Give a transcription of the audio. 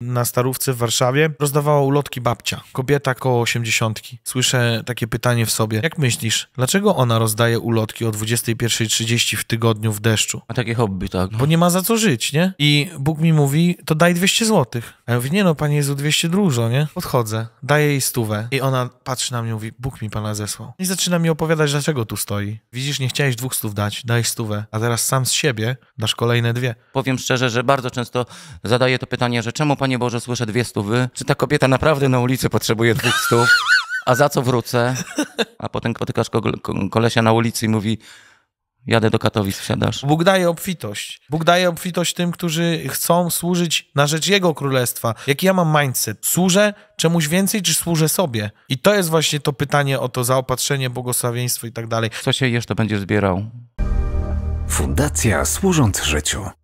na starówce w Warszawie rozdawała ulotki babcia, kobieta koło osiemdziesiątki. Słyszę takie pytanie w sobie. Jak myślisz, dlaczego ona rozdaje ulotki o 21.30 w tygodniu w deszczu? A takie hobby, tak. Bo nie ma za co żyć, nie? I Bóg mi mówi, to daj 200 złotych. A ja mówię, nie no, panie Jezu, 200 dużo, nie? Podchodzę, daję jej stówę i ona patrzy na mnie i mówi, Bóg mi pana zesłał. I zaczyna mi opowiadać, dlaczego tu stoi. Widzisz, nie chciałeś dwóch stów dać, daj stówę, a teraz sam z siebie dasz kolejne dwie. Powiem szczerze, że bardzo często zadaję to pytanie, że czemu pani Panie Boże, słyszę dwie stówy. Czy ta kobieta naprawdę na ulicy potrzebuje dwóch stów? A za co wrócę? A potem spotykasz kolesia na ulicy i mówi, jadę do Katowic, wsiadasz. Bóg daje obfitość. Bóg daje obfitość tym, którzy chcą służyć na rzecz Jego Królestwa. Jaki ja mam mindset? Służę czemuś więcej, czy służę sobie? I to jest właśnie to pytanie o to zaopatrzenie, błogosławieństwo i tak dalej. Co się jeszcze będziesz zbierał? Fundacja Służąc Życiu